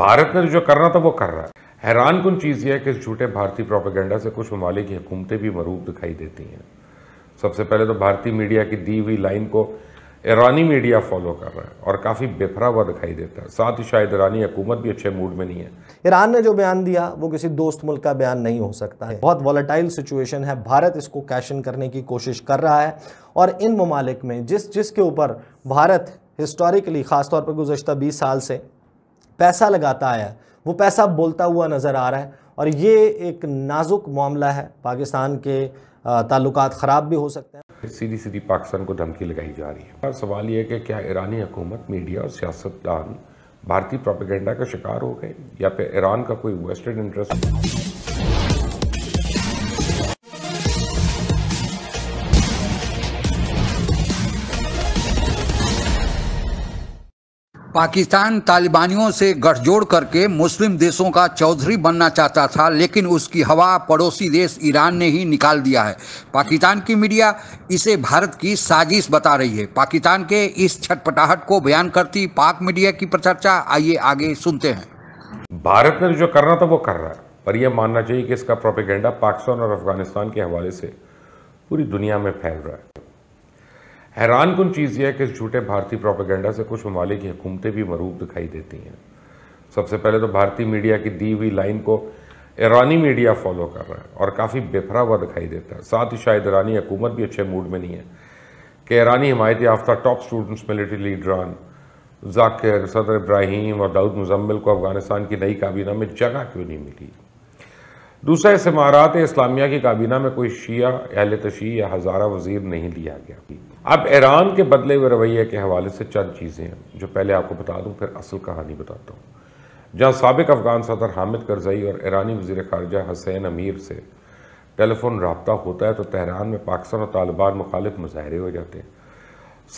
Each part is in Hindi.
भारत ने जो करना था वो कर रहा है हैरान कन चीज़ यह है कि झूठे भारतीय प्रोपेगेंडा से कुछ ममालिक की हुकूमतें भी मरूब दिखाई देती हैं सबसे पहले तो भारतीय मीडिया की दी हुई लाइन को ईरानी मीडिया फॉलो कर रहा है और काफ़ी बेफरा हुआ दिखाई देता है साथ ही शायद ईरानी हुकूमत भी अच्छे मूड में नहीं है ईरान ने जो बयान दिया वो किसी दोस्त मुल्क का बयान नहीं हो सकता है बहुत वॉलेटाइल सिचुएशन है भारत इसको कैश इन करने की कोशिश कर रहा है और इन ममालिक में जिस जिसके ऊपर भारत हिस्टोरिकली ख़ासतौर पर गुजशत बीस साल से पैसा लगाता आया वो पैसा बोलता हुआ नज़र आ रहा है और ये एक नाजुक मामला है पाकिस्तान के ताल्लुक ख़राब भी हो सकते हैं सीधी सीधी पाकिस्तान को धमकी लगाई जा रही है और सवाल यह है कि क्या ईरानी हुकूमत मीडिया और सियासतदान भारतीय प्रोपेगेंडा का शिकार हो गए या फिर ईरान का कोई वेस्टर्न इंटरेस्ट पाकिस्तान तालिबानियों से गठजोड़ करके मुस्लिम देशों का चौधरी बनना चाहता था लेकिन उसकी हवा पड़ोसी देश ईरान ने ही निकाल दिया है पाकिस्तान की मीडिया इसे भारत की साजिश बता रही है पाकिस्तान के इस छटपटाहट को बयान करती पाक मीडिया की प्रचर्चा आइए आगे सुनते हैं भारत ने जो करना था वो कर रहा है पर यह मानना चाहिए कि इसका प्रोपेगेंडा पाकिस्तान और अफगानिस्तान के हवाले से पूरी दुनिया में फैल रहा है हैरान कन चीज़ यह है कि इस झूठे भारतीय प्रोपेगेंडा से कुछ ममालिक हुकूमतें भी मरूब दिखाई देती हैं सबसे पहले तो भारतीय मीडिया की दी हुई लाइन को ईरानी मीडिया फॉलो कर रहा है और काफ़ी बेफरा हुआ दिखाई देता है साथ ही शायद ईरानी हुकूमत भी अच्छे मूड में नहीं है कि ईरानी हमायत याफ्ता टॉप स्टूडेंट्स मिलिट्री लीडरान जाकिर सदर इब्राहिम और दाऊद मुजम्मिल को अफगानिस्तान की नई काबीना में जगह क्यों नहीं मिली दूसरा इमारत इस्लामिया की काबीना में कोई शिया अहल तशी या हज़ारा वजीर नहीं लिया गया अब ईरान के बदले हुए रवैये के हवाले से चंद चीज़ें हैं जो पहले आपको बता दूँ फिर असल कहानी बताता हूँ जहाँ सबक अफगान सदर हामिद करजई और ईरानी वजीर खारजा हसैन अमीर से टेलीफोन रबता होता है तो तहरान में पाकिस्तान और तालिबान मुखालिफ मुजाहरे हो जाते हैं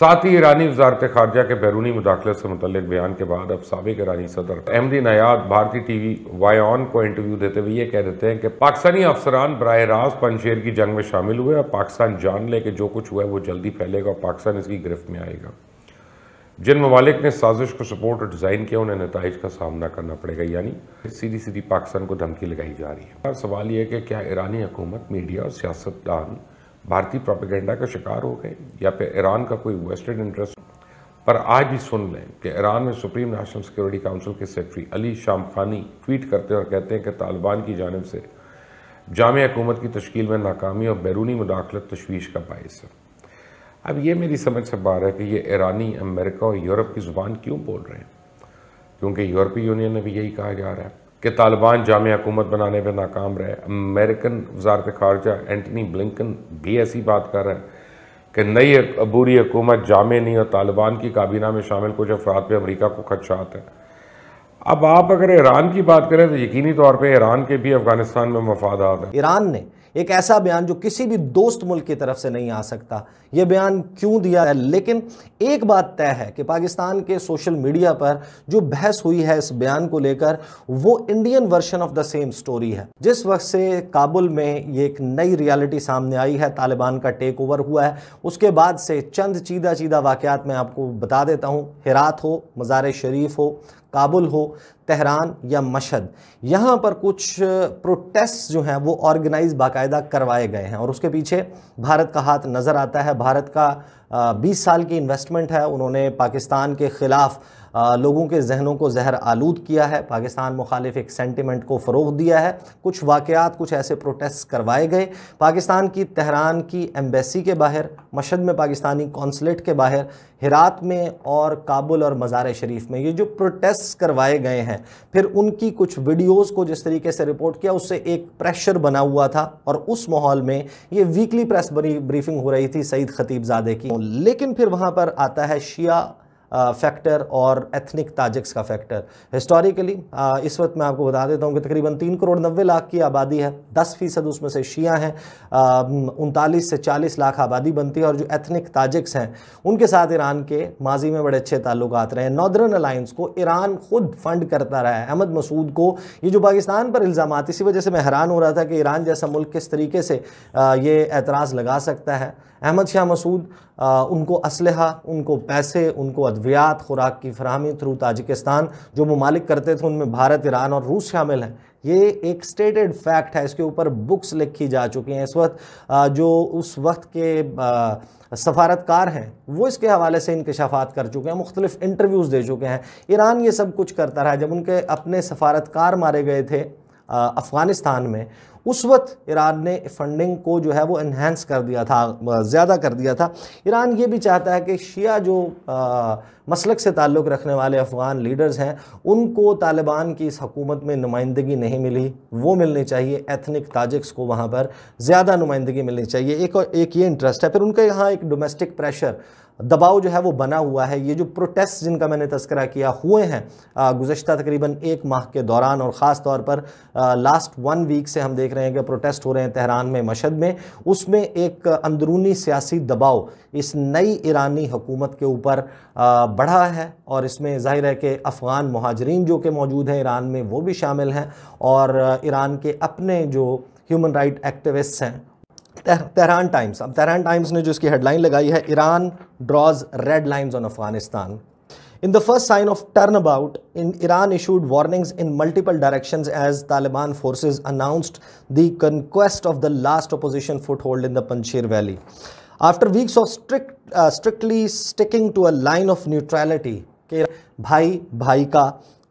साथ ही ईरानी वजारत खारजा के बैरूनी मुदाखलत से मुतल बयान के बाद अब सबक ईरानी सदर अहमदी नयाद भारतीय टी वी वायन को इंटरव्यू देते हुए ये कह देते हैं कि पाकिस्तानी अफसरान बरह रास्त पनशेर की जंग में शामिल हुए और पाकिस्तान जान ले कि जो कुछ हुआ है वो जल्दी फैलेगा और पाकिस्तान इसकी गिरफ्त में आएगा जिन ममालिक ने साजिश को सपोर्ट और डिज़ाइन किया उन्हें नतज का सामना करना पड़ेगा यानी सीधी सीधी पाकिस्तान को धमकी लगाई जा रही है सवाल यह है कि क्या ईरानी हुकूमत मीडिया और सियासतदान भारतीय प्रोपेगेंडा का शिकार हो गए या फिर ईरान का कोई वेस्टर्न इंटरेस्ट पर आज भी सुन लें कि ईरान में सुप्रीम नेशनल सिक्योरिटी काउंसिल के secretary Ali Shamkhani tweet करते हैं और कहते हैं कि तालिबान की जानब से जाम हकूमत की तश्कील में नाकामी और बैरूनी मुदाखलत तशवीश का बायस है अब ये मेरी समझ से बाहर है कि ये ईरानी अमेरिका और यूरोप की ज़ुबान क्यों बोल रहे हैं क्योंकि यूरोपीय यूनियन ने भी यही कहा जा रहा है कि तालिबान जाम हकूमत बनाने पर नाकाम रहे अमेरिकन वजारत खारजा एंटनी ब्लिकन भी ऐसी बात कर रहे हैं कि नई अबूरी हकूमत जामे नहीं और तालिबान की काबीना में शामिल कुछ अफराद पर अमरीका को खदशात है अब आप अगर ईरान की बात करें तो यकीनी तौर पर ईरान के भी अफगानिस्तान में मफादात हैं ईरान ने एक ऐसा बयान जो किसी भी दोस्त मुल्क की तरफ से नहीं आ सकता यह बयान क्यों दिया है लेकिन एक बात तय है कि पाकिस्तान के सोशल मीडिया पर जो बहस हुई है इस बयान को लेकर वो Indian version of the same story है जिस वक्त से काबुल में ये एक नई रियलिटी सामने आई है तालिबान का टेक ओवर हुआ है उसके बाद से चंद चीदा चीदा वाक़ात मैं आपको बता देता हूँ हिरात हो मज़ार शरीफ हो काबुल हो तहरान या मशहद यहाँ पर कुछ प्रोटेस्ट जो हैं वो ऑर्गेनाइज बाकायदा करवाए गए हैं और उसके पीछे भारत का हाथ नज़र आता है भारत का 20 साल की इन्वेस्टमेंट है उन्होंने पाकिस्तान के ख़िलाफ़ लोगों के जहनों को जहर आलूद किया है पाकिस्तान मुखालिफ एक सेंटिमेंट को फ़रोग दिया है कुछ वाक़ात कुछ ऐसे प्रोटेस्ट करवाए गए पाकिस्तान की तहरान की एम्बेसी के बाहर मशद में पाकिस्तानी कौंसलेट के बाहर हिरात में और काबुल और मज़ार शरीफ में ये जो प्रोटेस्ट करवाए गए हैं हैं फिर उनकी कुछ वीडियोस को जिस तरीके से रिपोर्ट किया उससे एक प्रेशर बना हुआ था और उस माहौल में ये वीकली प्रेस ब्रीफिंग हो रही थी सईद खतीबजादे की लेकिन फिर वहाँ पर आता है शिया फैक्टर और एथनिक ताजिक्स का फैक्टर हिस्टोरिकली इस वक्त मैं आपको बता देता हूँ कि तकरीबन तीन करोड़ नब्बे लाख की आबादी है दस फीसद उसमें से शिया हैं उनतालीस से चालीस लाख आबादी बनती है और जो एथनिक ताजिक्स हैं उनके साथ ईरान के माजी में बड़े अच्छे ताल्लुक रहे हैं नॉर्दर्न अलायंस को ईरान खुद फंड करता रहा है अहमद मसूद को ये जो पाकिस्तान पर इल्ज़ाम इसी वजह से मैं हैरान हो रहा था कि ईरान जैसा मुल्क किस तरीके से ये एतराज़ लगा सकता है अहमद शाह मसूद उनको इसलह उनको पैसे उनको अद्वियात खुराक की फ्राहमी थ्रू ताजिकिस्तान जो ममालिक करते थे उनमें भारत ईरान और रूस शामिल हैं ये एक स्टेटेड फैक्ट है इसके ऊपर बुक्स लिखी जा चुकी हैं इस वक्त जो उस वक्त के सफारतकार हैं वो इसके हवाले से इनकशाफात कर चुके हैं मुख्तलिफ इंटरव्यूज़ दे चुके हैं ईरान ये सब कुछ करता रहा जब उनके अपने सफारतकार मारे गए थे अफ़गानिस्तान में उस वक्त ईरान ने फंडिंग को जो है वो इन्हेंस कर दिया था ज़्यादा कर दिया था ईरान ये भी चाहता है कि शिया जो मसलक से ताल्लुक़ रखने वाले अफ़गान लीडर्स हैं उनको तालिबान की इस हकूमत में नुमाइंदगी नहीं मिली वो मिलनी चाहिए एथनिक ताजिक्स को वहाँ पर ज़्यादा नुमाइंदगी मिलनी चाहिए एक और एक ये इंटरेस्ट है फिर उनके यहाँ एक डोमेस्टिक प्रेशर दबाव जो है वो बना हुआ है ये जो प्रोटेस्ट जिनका मैंने तस्करा किया हुए हैं गुज्त तकरीबन एक माह के दौरान और ख़ास तौर पर आ, लास्ट वन वीक से हम देख रहे हैं कि प्रोटेस्ट हो रहे हैं तेहरान में मशद में उसमें एक अंदरूनी सियासी दबाव इस नई ईरानी हुकूमत के ऊपर बढ़ा है और इसमें जाहिर है कि अफ़गान महाजरीन जो के मौजूद हैं ईरान में वो भी शामिल हैं और ईरान के अपने जो ह्यूमन राइट एक्टिविस्ट हैं तहरान टाइम्स अब तहरान टाइम्स ने जो इसकी हेडलाइन लगाई है Iran draws red line on Afghanistan in the first sign of turn about in Iran issued warning in multiple direction as Taliban forces announced the conquest of the last opposition foothold in the Panjshir valley after weeks of strict strictly sticking to a line of neutrality के भाई भाई का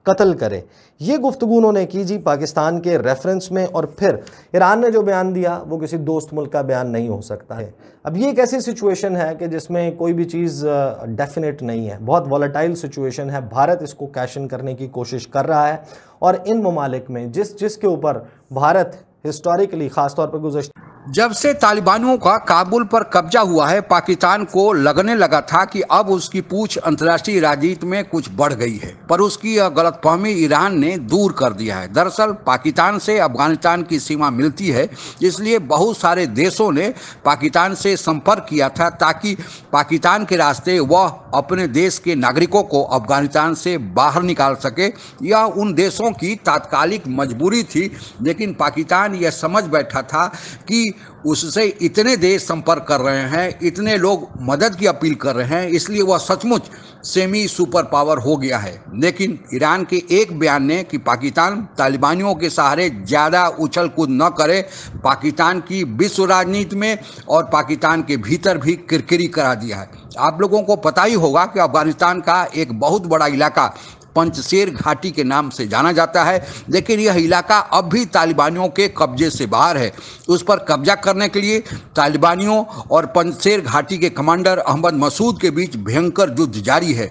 कत्ल करे ये गुफ्तु उन्होंने की जी पाकिस्तान के रेफरेंस में और फिर ईरान ने जो बयान दिया वो किसी दोस्त मुल्क का बयान नहीं हो सकता है अब ये एक ऐसी सिचुएशन है कि जिसमें कोई भी चीज़ डेफिनेट uh, नहीं है बहुत वॉलेटाइल सिचुएशन है भारत इसको कैश इन करने की कोशिश कर रहा है और इन ममालिक में जिस जिसके ऊपर भारत हिस्टोरिकली ख़ासतौर पर गुजशत जब से तालिबानियों का काबुल पर कब्जा हुआ है पाकिस्तान को लगने लगा था कि अब उसकी पूछ अंतर्राष्ट्रीय राजनीति में कुछ बढ़ गई है पर उसकी यह गलतफहमी ईरान ने दूर कर दिया है दरअसल पाकिस्तान से अफगानिस्तान की सीमा मिलती है इसलिए बहुत सारे देशों ने पाकिस्तान से संपर्क किया था ताकि पाकिस्तान के रास्ते वह अपने देश के नागरिकों को अफगानिस्तान से बाहर निकाल सके यह उन देशों की तात्कालिक मजबूरी थी लेकिन पाकिस्तान यह समझ बैठा था कि उससे इतने देश संपर्क कर रहे हैं इतने लोग मदद की अपील कर रहे हैं इसलिए वह सचमुच सेमी सुपर पावर हो गया है लेकिन ईरान के एक बयान ने कि पाकिस्तान तालिबानियों के सहारे ज़्यादा उछल कूद न करे पाकिस्तान की विश्व राजनीति में और पाकिस्तान के भीतर भी किरकिरी करा दिया है आप लोगों को पता ही होगा कि अफगानिस्तान का एक बहुत बड़ा इलाका पंचशेर घाटी के नाम से जाना जाता है लेकिन यह इलाका अब भी तालिबानियों के कब्जे से बाहर है उस पर कब्जा करने के लिए तालिबानियों और पंचशेर घाटी के कमांडर अहमद मसूद के बीच भयंकर युद्ध जारी है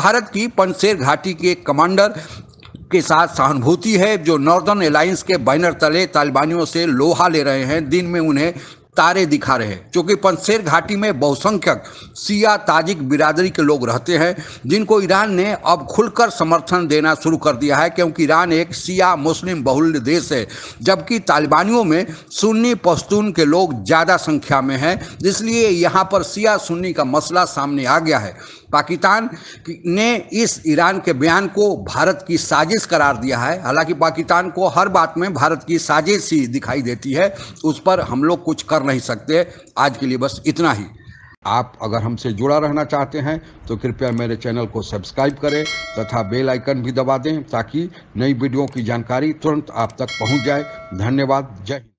भारत की पंचशेर घाटी के कमांडर के साथ सहानुभूति है जो नॉर्दर्न अलायंस के बैनर तले तालिबानियों से लोहा ले रहे हैं दिन में उन्हें तारे दिखा रहे हैं क्योंकि पंसेर घाटी में बहुसंख्यक सिया ताजिक बिरादरी के लोग रहते हैं जिनको ईरान ने अब खुलकर समर्थन देना शुरू कर दिया है क्योंकि ईरान एक सिया मुस्लिम बहुल्य देश है जबकि तालिबानियों में सुन्नी पश्तून के लोग ज़्यादा संख्या में हैं इसलिए यहाँ पर सिया सुन्नी का मसला सामने आ गया है पाकिस्तान ने इस ईरान के बयान को भारत की साजिश करार दिया है हालांकि पाकिस्तान को हर बात में भारत की साजिश ही दिखाई देती है उस पर हम लोग कुछ कर नहीं सकते आज के लिए बस इतना ही आप अगर हमसे जुड़ा रहना चाहते हैं तो कृपया मेरे चैनल को सब्सक्राइब करें तथा बेल आइकन भी दबा दें ताकि नई वीडियो की जानकारी तुरंत आप तक पहुंच जाए धन्यवाद जय